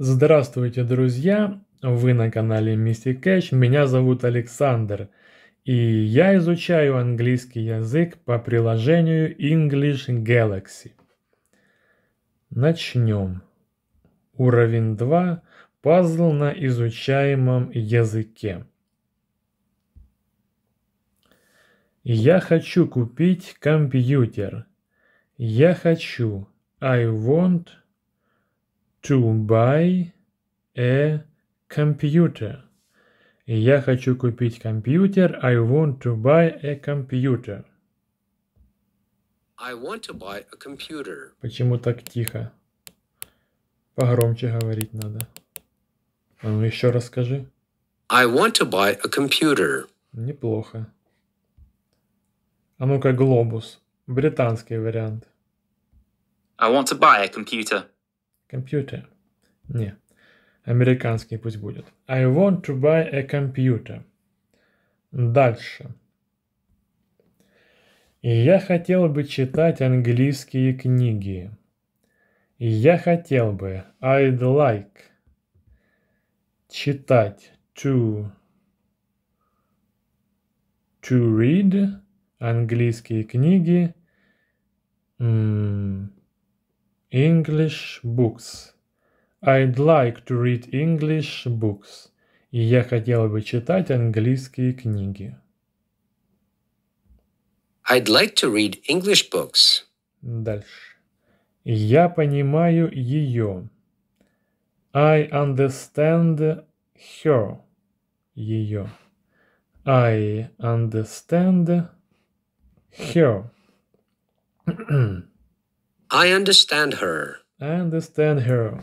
Здравствуйте, друзья! Вы на канале Мисти Кэш, меня зовут Александр, и я изучаю английский язык по приложению English Galaxy. Начнем. Уровень 2. Пазл на изучаемом языке. Я хочу купить компьютер. Я хочу. I want to buy a computer. Я хочу купить компьютер. I want to buy a computer. I want to buy a computer. Почему так тихо? Погромче говорить надо. А ну еще раз скажи. I want to buy a computer. Неплохо. А ну-ка, глобус. Британский вариант. I want to buy a computer. Компьютер. Не. Американский пусть будет. I want to buy a computer. Дальше. Я хотел бы читать английские книги. Я хотел бы, I'd like, читать, to, to read, английские книги, м English books. I'd like to read English books. И я хотел бы читать английские книги. I'd like to read English books. Дальше. Я понимаю ее. I understand her. Ее. I understand her. I understand her. I understand her.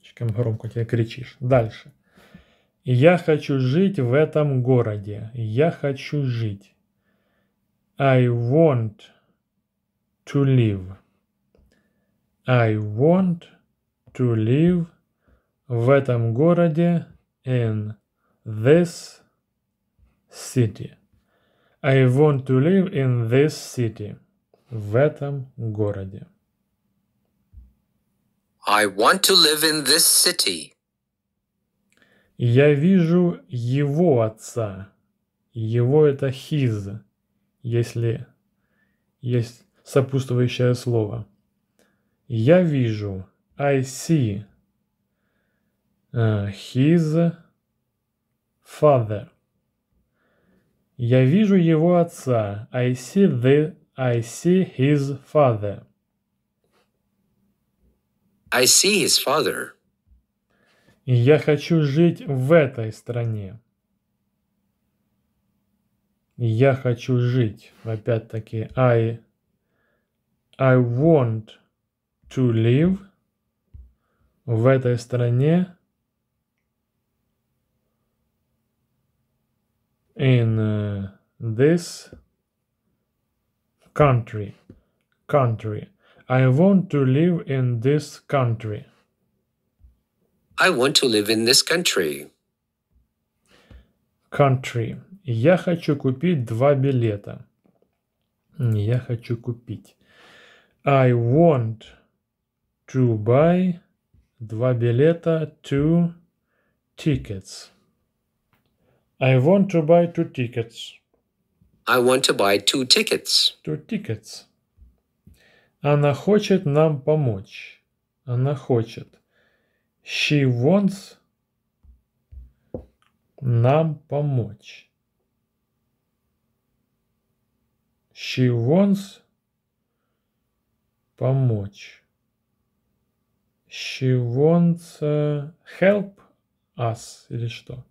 Слишком громко тебе кричишь. Дальше. Я хочу жить в этом городе. Я хочу жить. I want to live. I want to live в этом городе in this city. I want to live in this city в этом городе. I want to live in this city. Я вижу его отца. Его это his, если есть сопутствующее слово. Я вижу. I see. Uh, his father. Я вижу его отца. I see the I see his father. I see his father. я хочу жить в этой стране. я хочу жить. Опять-таки, I, I want to live в этой стране in uh, this country, country. I want to live in this country. I want to live in this country. Country. Я хочу купить два билета. Я хочу купить. I want to buy два билета, two tickets. I want to buy two tickets. I want to buy two tickets. Two tickets. Она хочет нам помочь. Она хочет. She wants нам помочь. She wants помочь. She wants uh, help us или что?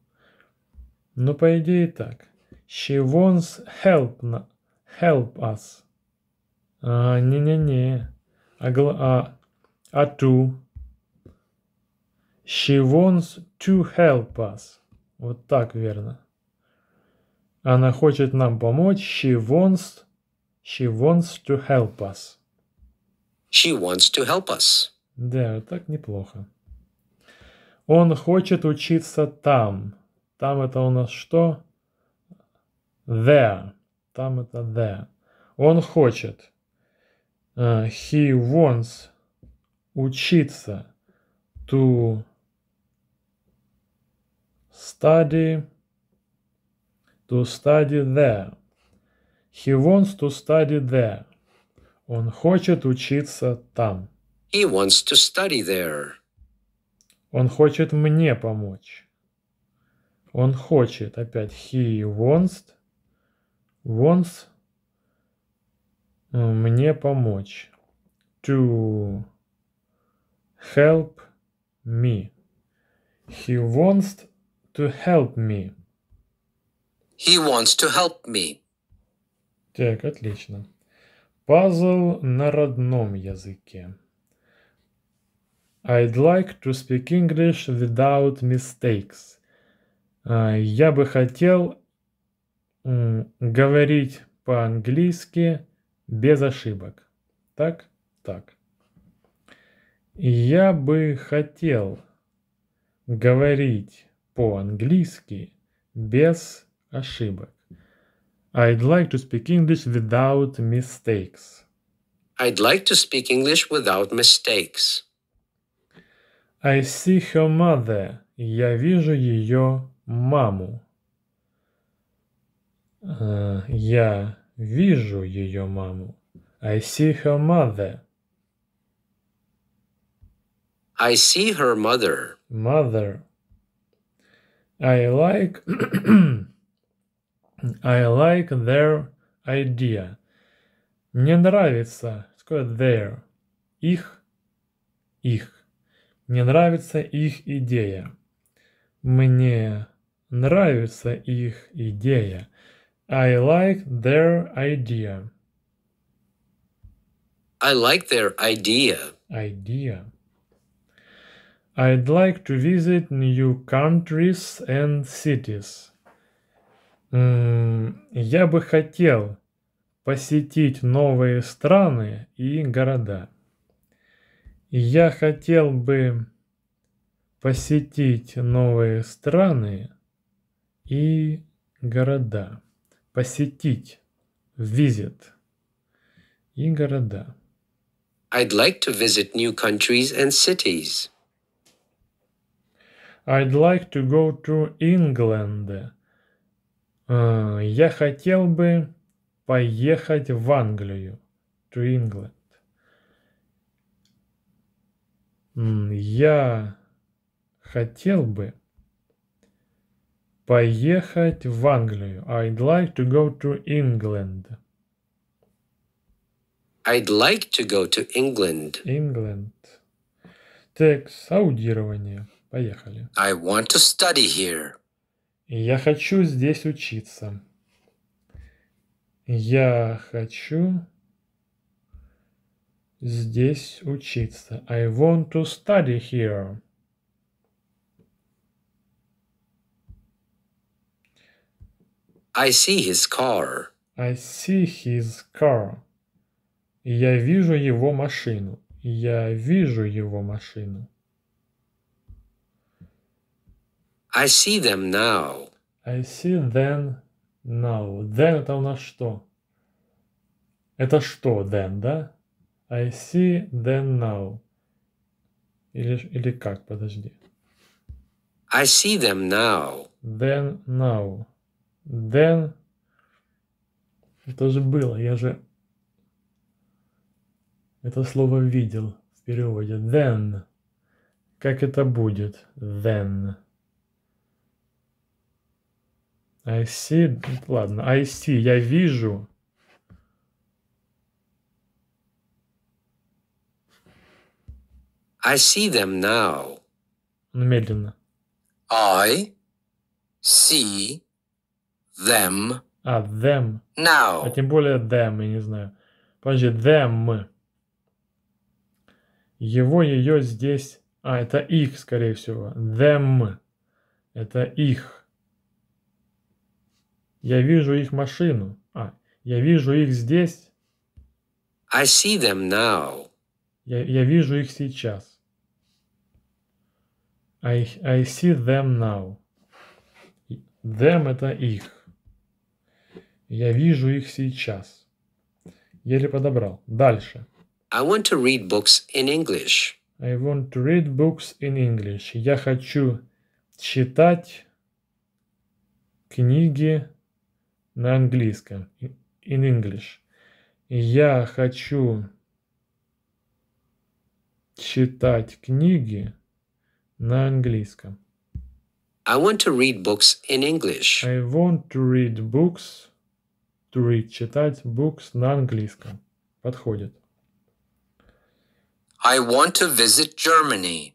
Ну, по идее, так. She wants help, help us. А, не-не-не. А, а, а to? She wants to help us. Вот так верно. Она хочет нам помочь. She wants, she wants to help us. She wants to help us. Да, так неплохо. Он хочет учиться там. Там это у нас что? there. Там это there. Он хочет. Uh, he wants учиться. To study. To study there. He wants to study there. Он хочет учиться там. He wants to study there. Он хочет мне помочь. Он хочет, опять, he wants wants мне помочь. To help me. He wants to help me. He wants to help me. Так, отлично. Пазл на родном языке. I'd like to speak English without mistakes. Я бы хотел говорить по-английски без ошибок. Так? Так. Я бы хотел говорить по-английски без ошибок. I'd like to speak English without mistakes. I'd like to speak English without mistakes. I see her mother. Я вижу ее маму. Э, я вижу ее маму. I see her mother. I see her mother. Mother. I like I like their idea. Мне нравится, Сколько their, их, их. Мне нравится их идея. Мне нравится их идея. I like their idea. I like their idea. Idea. I'd like to visit new countries and cities. Я бы хотел посетить новые страны и города. Я хотел бы посетить новые страны и города посетить, visit и города. I'd like to visit new countries and cities. I'd like to go to England. я хотел бы поехать в Англию. To England. я хотел бы поехать в Англию. I'd like to go to England. I'd like to go to England. England. Текст аудирование. Поехали. I want to study here. Я хочу здесь учиться. Я хочу здесь учиться. I want to study here. I see his car. I see his car. Я вижу его машину. Я вижу его машину. I see them now. I see them now. Then это у нас что? Это что, then, да? I see them now. Или, или как, подожди. I see them now. Then now. Дэн. Это же было, я же это слово видел в переводе. Then. Как это будет? Then. I see. Ладно, I see. Я вижу. I see them now. Ну, медленно. I see Them. А, them. Now. А тем более them, я не знаю. Подожди, them. Его, ее здесь... А, это их, скорее всего. Them. Это их. Я вижу их машину. А, я вижу их здесь. I see them now. Я, я вижу их сейчас. I, I see them now. Them это их. Я вижу их сейчас. Еле подобрал. Дальше. I want to read books in English. I want to read books in English. Я хочу читать книги на английском. In English. Я хочу читать книги на английском. I want to read books in English. I want to read books to read, читать books на английском. Подходит. I want to visit Germany.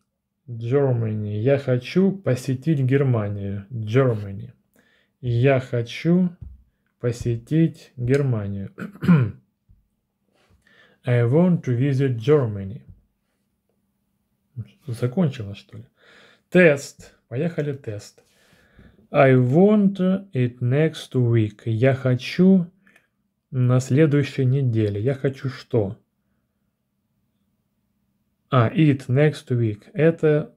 Germany. Я хочу посетить Германию. Germany. Я хочу посетить Германию. I want to visit Germany. Закончила, что ли? Тест. Поехали тест. I want it next week. Я хочу на следующей неделе. Я хочу что? А, it next week. Это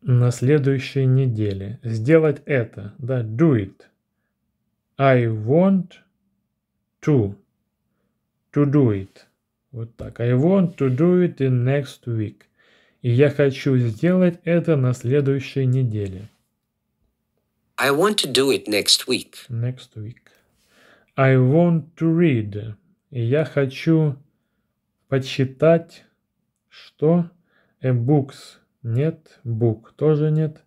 на следующей неделе. Сделать это. Да, do it. I want to. To do it. Вот так. I want to do it in next week. И я хочу сделать это на следующей неделе. I want to do it next week. Next week. I want to read. Я хочу почитать что? A books. Нет. Book тоже нет.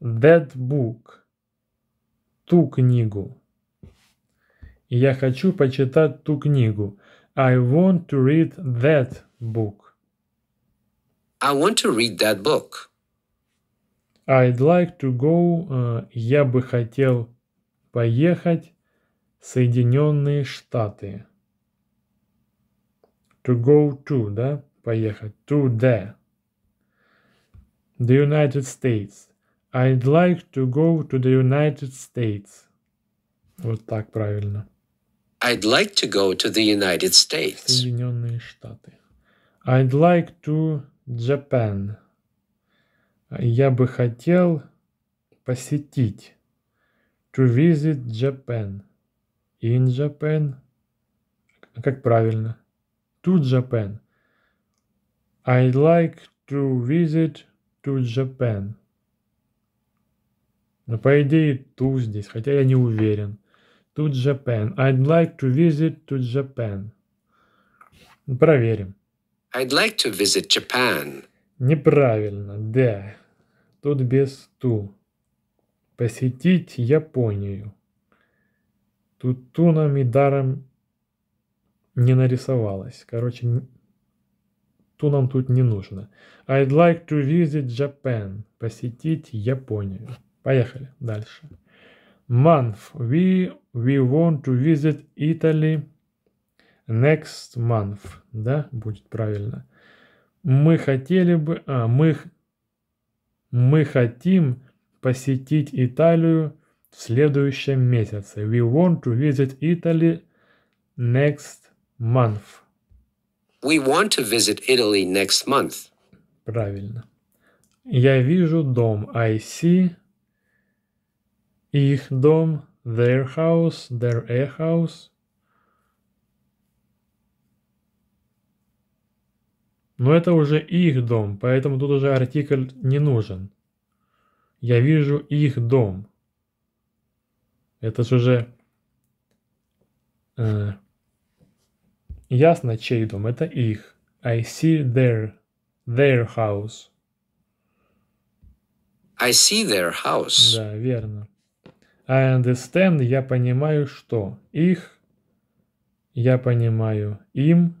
That book. Ту книгу. Я хочу почитать ту книгу. I want to read that book. I want to read that book. I'd like to go, я бы хотел поехать в Соединенные Штаты. To go to, да, поехать. To the. The United States. I'd like to go to the United States. Вот так правильно. I'd like to go to the United States. Соединенные Штаты. I'd like to Japan. Я бы хотел посетить. To visit Japan. In Japan. Как правильно? To Japan. I'd like to visit to Japan. Но по идее to здесь, хотя я не уверен. To Japan. I'd like to visit to Japan. Проверим. I'd like to visit Japan. Неправильно, да. Тут без ту. Посетить Японию. Тут ту нам и даром не нарисовалось. Короче, ту нам тут не нужно. I'd like to visit Japan. Посетить Японию. Поехали дальше. Month. We, we want to visit Italy next month. Да, будет правильно. Мы хотели бы... А, мы... Мы хотим посетить Италию в следующем месяце. We want to visit Italy next month. We want to visit Italy next month. Правильно. Я вижу дом. I see. Их дом. Their house. Their a house. Но это уже их дом, поэтому тут уже артикль не нужен. Я вижу их дом. Это же уже... Э, ясно, чей дом? Это их. I see their, their house. I see their house. Да, верно. I understand, я понимаю, что их, я понимаю, им,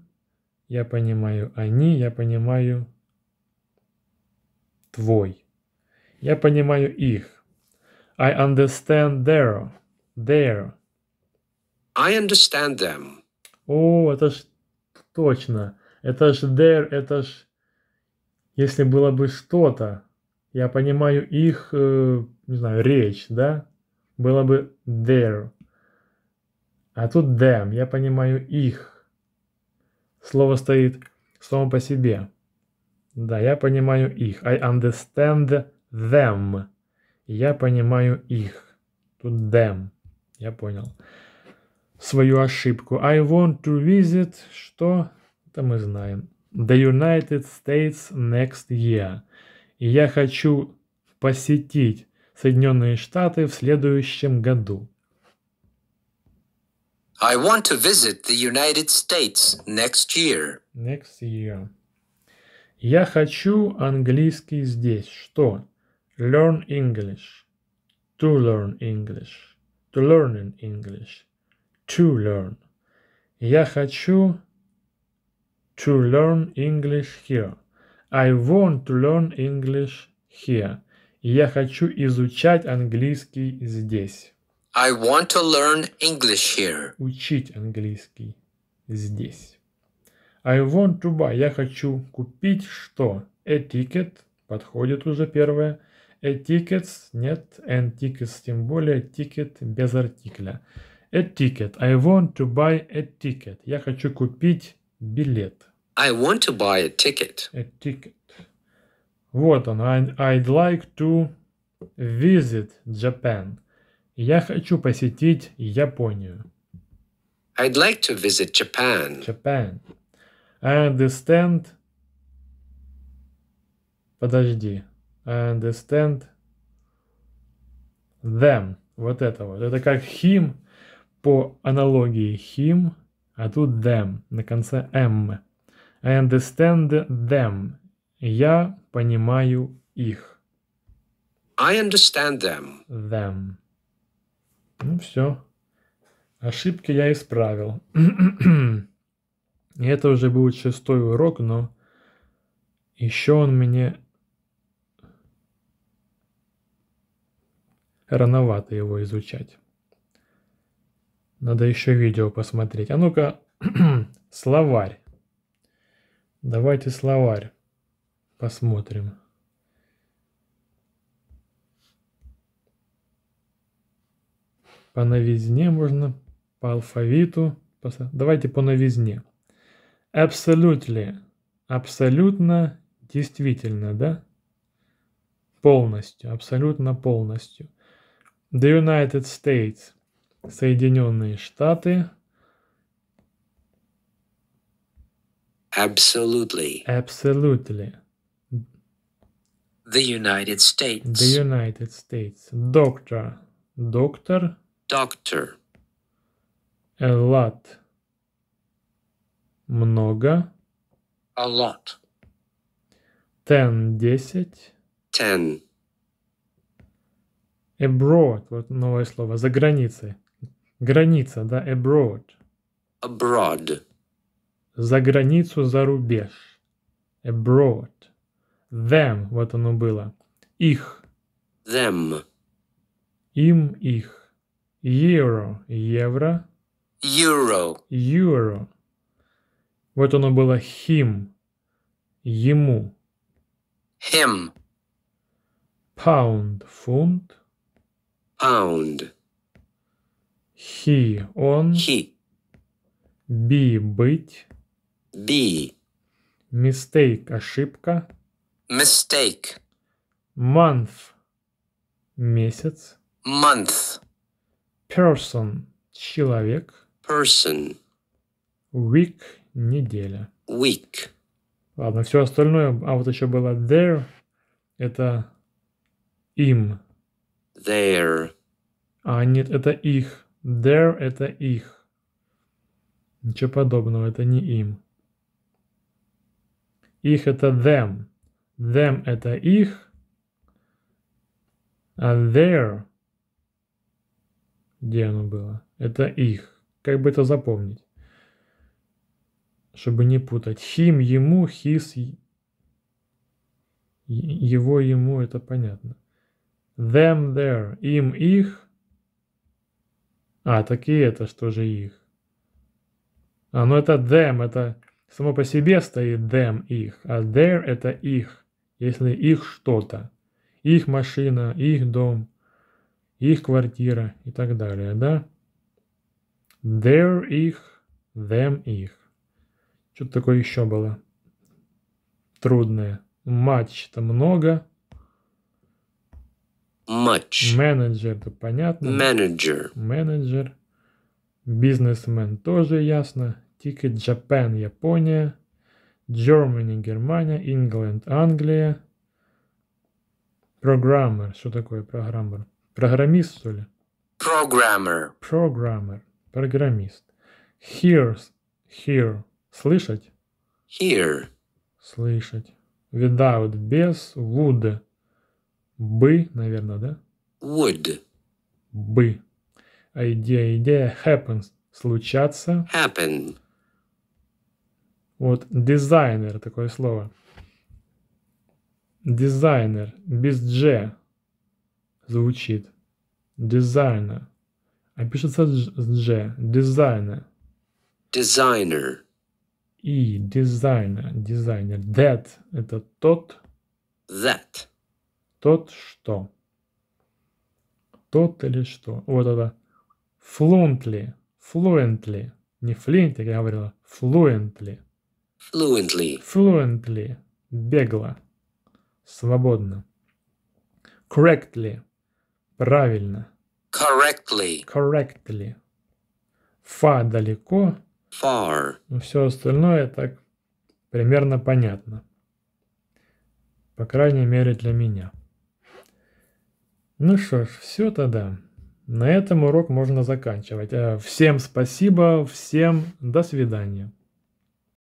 я понимаю они, я понимаю твой. Я понимаю их. I understand their. Their. I understand them. О, это ж точно. Это ж their, это ж... Если было бы что-то, я понимаю их, э, не знаю, речь, да? Было бы their. А тут them, я понимаю их. Слово стоит само по себе. Да, я понимаю их. I understand them. Я понимаю их. Тут them. Я понял. Свою ошибку. I want to visit. Что? Это мы знаем. The United States next year. И я хочу посетить Соединенные Штаты в следующем году. I want to visit the United States next year. Next year. Я хочу английский здесь. Что? Learn English. To learn English. To learn in English. To learn. Я хочу to learn English here. I want to learn English here. Я хочу изучать английский здесь. I want to learn English here. Учить английский здесь. I want to buy. Я хочу купить что? A ticket. Подходит уже первое. A tickets нет. And tickets тем более. Ticket без артикля. A ticket. I want to buy a ticket. Я хочу купить билет. I want to buy a ticket. A ticket. Вот он. I'd like to visit Japan. Я хочу посетить Японию. I'd like to visit Japan. Japan. I understand. Подожди. I understand them. Вот это вот. Это как him по аналогии him, а тут them на конце m. I understand them. Я понимаю их. I understand them. Them. Ну все. Ошибки я исправил. И это уже будет шестой урок, но еще он мне рановато его изучать. Надо еще видео посмотреть. А ну-ка, словарь. Давайте словарь посмотрим. по новизне можно, по алфавиту. Давайте по новизне. Absolutely. Абсолютно действительно, да? Полностью, абсолютно полностью. The United States. Соединенные Штаты. Absolutely. Absolutely. The United States. The United States. Доктор. Доктор. Doctor. A lot. Много. A lot. Ten, десять. Ten. Abroad, вот новое слово, за границей. Граница, да, abroad. Abroad. За границу, за рубеж. Abroad. Them, вот оно было. Их. Them. Им, их. Euro. Евро. Euro. Euro. Вот оно было him. Ему. Him. Pound. Фунт. Pound. He. Он. He. Be. Быть. Be. Mistake. Ошибка. Mistake. Month. Месяц. Month. Person – человек. Person. Week – неделя. Week. Ладно, все остальное, а вот еще было there – это им. There. А нет, это их. There – это их. Ничего подобного, это не им. Их – это them. Them – это их. А there – где оно было? Это их. Как бы это запомнить? Чтобы не путать. Хим ему, хис его ему, это понятно. Them there, им их. А, такие это что же их? А, ну это them, это само по себе стоит them их, а there это их, если их что-то. Их машина, их дом – их квартира и так далее, да? Their их, them их. Что-то такое еще было трудное. Матч-то много. Матч. Менеджер-то понятно. Менеджер. Менеджер. Бизнесмен тоже ясно. Ticket Japan Япония. Germany Германия. England Англия. Программер. Что такое программер? Программист, что ли? Programmer. Programmer. Программист. Hear. Hear. Слышать? Hear. Слышать. Without. Без. Would. Бы, наверное, да? Would. Бы. идея, идея happens. Случаться. Happen. Вот дизайнер такое слово. Дизайнер без G звучит дизайна, а пишется с G, дизайна. Дизайнер. И дизайна, дизайнер. That – это тот. That. Тот что. Тот или что. Вот это fluently, fluently. Не fluently, я говорила, fluently. Fluently. Fluently. Бегло. Свободно. Correctly. Правильно. Correctly. Correctly. Фа далеко. Far. Но все остальное так примерно понятно. По крайней мере для меня. Ну что ж, все тогда. На этом урок можно заканчивать. Э, всем спасибо, всем до свидания.